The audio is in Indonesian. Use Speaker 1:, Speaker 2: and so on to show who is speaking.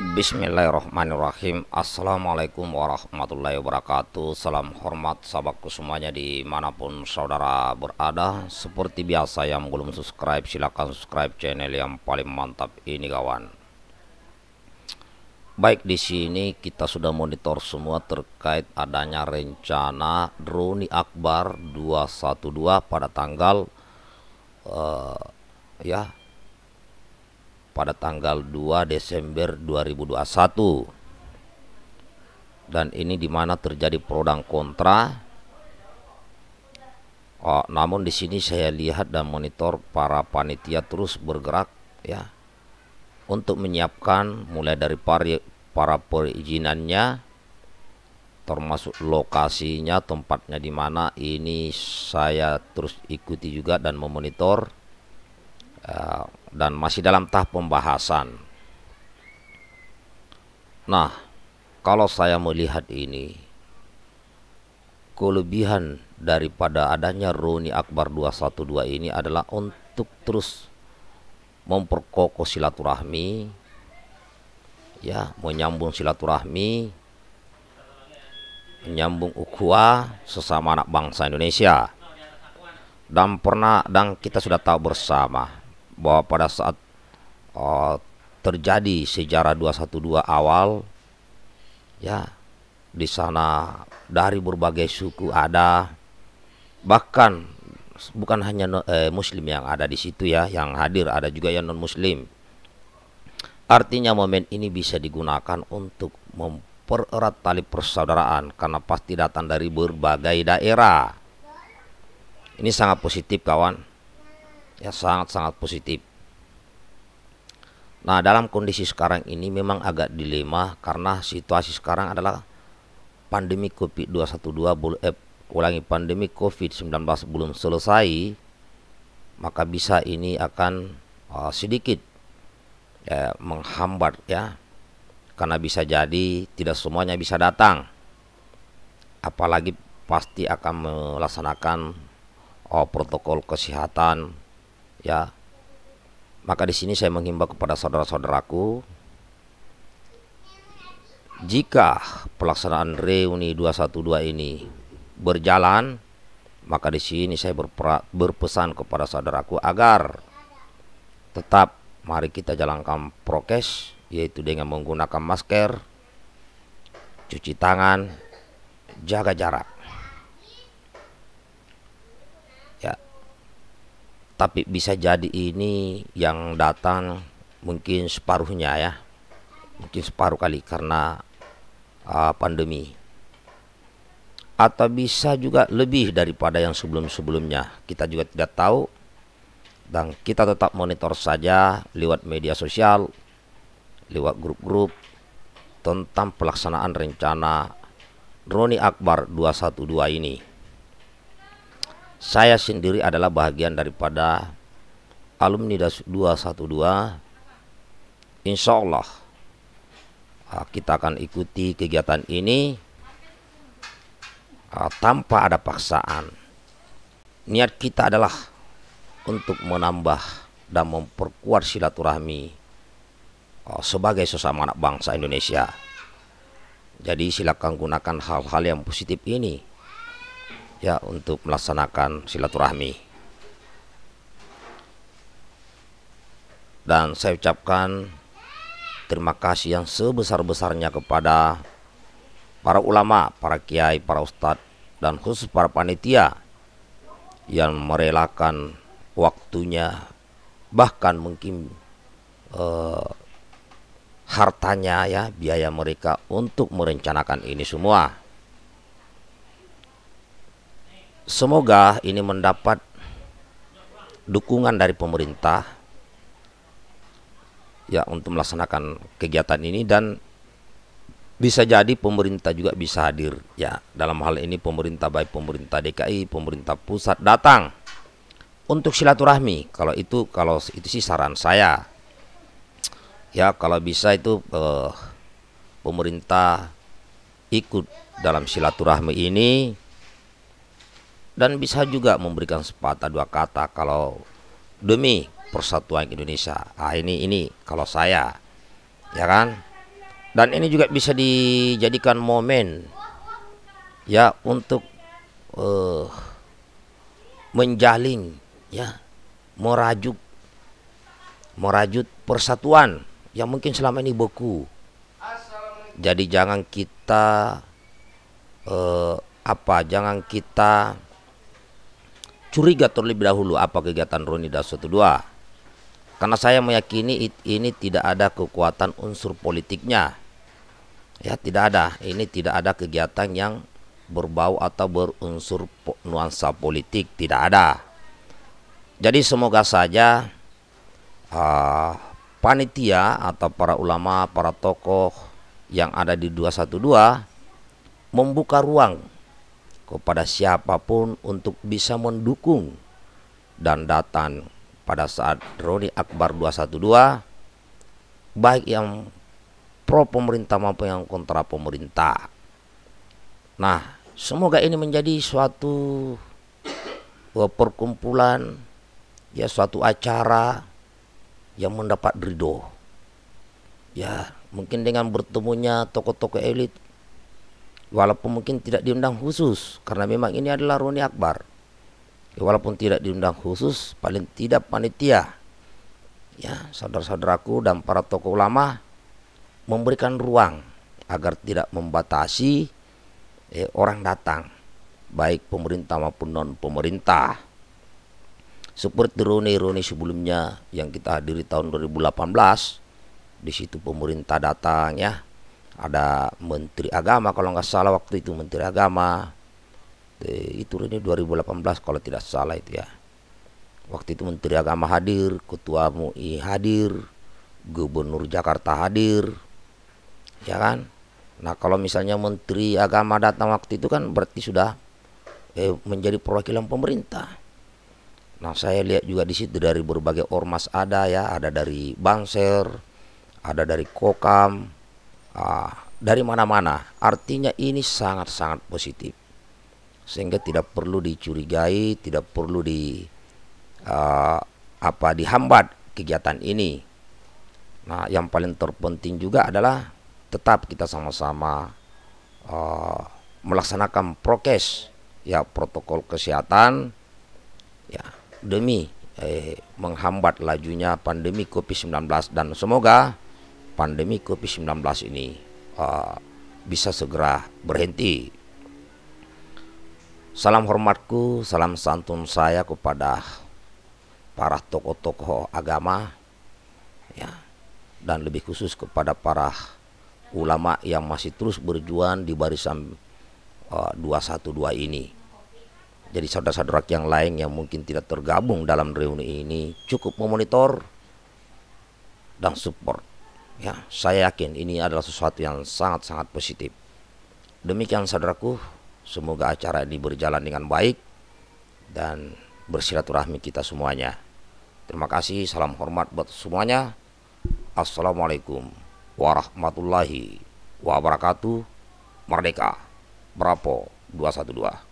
Speaker 1: Bismillahirrahmanirrahim Assalamualaikum warahmatullahi wabarakatuh Salam hormat sahabatku semuanya dimanapun saudara berada Seperti biasa yang belum subscribe silahkan subscribe channel yang paling mantap ini kawan Baik di sini kita sudah monitor semua terkait adanya rencana Droni Akbar 212 pada tanggal uh, ya pada tanggal 2 Desember 2021 dan ini di mana terjadi pro dan kontra oh, namun di sini saya lihat dan monitor para panitia terus bergerak ya untuk menyiapkan mulai dari pari, para perizinannya termasuk lokasinya tempatnya di mana ini saya terus ikuti juga dan memonitor Eh, dan masih dalam tahap pembahasan. Nah, kalau saya melihat ini kelebihan daripada adanya Roni Akbar 212 ini adalah untuk terus memperkokoh silaturahmi ya menyambung silaturahmi menyambung ukhuwah sesama anak bangsa Indonesia dan pernah dan kita sudah tahu bersama bahwa pada saat uh, terjadi sejarah 212 awal ya di sana dari berbagai suku ada bahkan bukan hanya eh, muslim yang ada di situ ya yang hadir ada juga yang non muslim artinya momen ini bisa digunakan untuk mempererat tali persaudaraan karena pasti datang dari berbagai daerah ini sangat positif kawan ya sangat-sangat positif. Nah, dalam kondisi sekarang ini memang agak dilema karena situasi sekarang adalah pandemi Covid-212 eh, ulangi pandemi Covid-19 belum selesai, maka bisa ini akan uh, sedikit ya, menghambat ya. Karena bisa jadi tidak semuanya bisa datang. Apalagi pasti akan melaksanakan uh, protokol kesehatan Ya. Maka di sini saya menghimbau kepada saudara-saudaraku jika pelaksanaan reuni 212 ini berjalan maka di sini saya berpesan kepada saudaraku agar tetap mari kita jalankan prokes yaitu dengan menggunakan masker, cuci tangan, jaga jarak. tapi bisa jadi ini yang datang mungkin separuhnya ya mungkin separuh kali karena uh, pandemi atau bisa juga lebih daripada yang sebelum-sebelumnya kita juga tidak tahu dan kita tetap monitor saja lewat media sosial lewat grup-grup tentang pelaksanaan rencana Roni Akbar 212 ini saya sendiri adalah bagian daripada alumni 212 insya Allah ah, kita akan ikuti kegiatan ini ah, tanpa ada paksaan. Niat kita adalah untuk menambah dan memperkuat silaturahmi ah, sebagai sesama anak bangsa Indonesia. Jadi silakan gunakan hal-hal yang positif ini ya untuk melaksanakan silaturahmi. Dan saya ucapkan terima kasih yang sebesar-besarnya kepada para ulama, para kiai, para ustadz, dan khusus para panitia yang merelakan waktunya, bahkan mungkin eh, hartanya ya biaya mereka untuk merencanakan ini semua. Semoga ini mendapat dukungan dari pemerintah ya untuk melaksanakan kegiatan ini dan bisa jadi pemerintah juga bisa hadir ya dalam hal ini pemerintah baik pemerintah DKI pemerintah pusat datang untuk silaturahmi kalau itu kalau itu sih saran saya ya kalau bisa itu eh, pemerintah ikut dalam silaturahmi ini dan bisa juga memberikan sepatah dua kata kalau demi persatuan Indonesia. Ah ini ini kalau saya ya kan. Dan ini juga bisa dijadikan momen ya untuk uh, menjalin ya merajuk merajut persatuan yang mungkin selama ini beku. Jadi jangan kita uh, apa? Jangan kita curiga terlebih dahulu apa kegiatan Roni dua Karena saya meyakini ini tidak ada kekuatan unsur politiknya. Ya, tidak ada. Ini tidak ada kegiatan yang berbau atau berunsur nuansa politik, tidak ada. Jadi semoga saja uh, panitia atau para ulama, para tokoh yang ada di 212 membuka ruang kepada siapapun untuk bisa mendukung dan datang pada saat Roni Akbar 212 baik yang pro pemerintah maupun yang kontra pemerintah. Nah, semoga ini menjadi suatu eh, perkumpulan ya suatu acara yang mendapat ridho. Ya, mungkin dengan bertemunya tokoh-tokoh elit walaupun mungkin tidak diundang khusus karena memang ini adalah Roni Akbar ya, walaupun tidak diundang khusus paling tidak panitia ya saudara-saudaraku dan para tokoh ulama memberikan ruang agar tidak membatasi eh, orang datang baik pemerintah maupun non pemerintah seperti Roni-Roni sebelumnya yang kita hadiri tahun 2018 di situ pemerintah datang ya ada menteri agama kalau nggak salah waktu itu menteri agama itu ini 2018 kalau tidak salah itu ya waktu itu menteri agama hadir ketua MUI hadir gubernur Jakarta hadir ya kan nah kalau misalnya menteri agama datang waktu itu kan berarti sudah eh, menjadi perwakilan pemerintah nah saya lihat juga di situ dari berbagai ormas ada ya ada dari Banser ada dari Kokam ah, dari mana-mana. Artinya ini sangat-sangat positif. Sehingga tidak perlu dicurigai, tidak perlu di uh, apa dihambat kegiatan ini. Nah, yang paling terpenting juga adalah tetap kita sama-sama uh, melaksanakan prokes ya protokol kesehatan ya demi eh, menghambat lajunya pandemi Covid-19 dan semoga pandemi COVID-19 ini uh, bisa segera berhenti. Salam hormatku, salam santun saya kepada para tokoh-tokoh agama ya dan lebih khusus kepada para ulama yang masih terus berjuang di barisan uh, 212 ini. Jadi saudara-saudara yang lain yang mungkin tidak tergabung dalam reuni ini cukup memonitor dan support Ya, saya yakin ini adalah sesuatu yang sangat-sangat positif. Demikian saudaraku, semoga acara ini berjalan dengan baik dan bersilaturahmi kita semuanya. Terima kasih, salam hormat buat semuanya. Assalamualaikum warahmatullahi wabarakatuh. Merdeka. Bravo 212.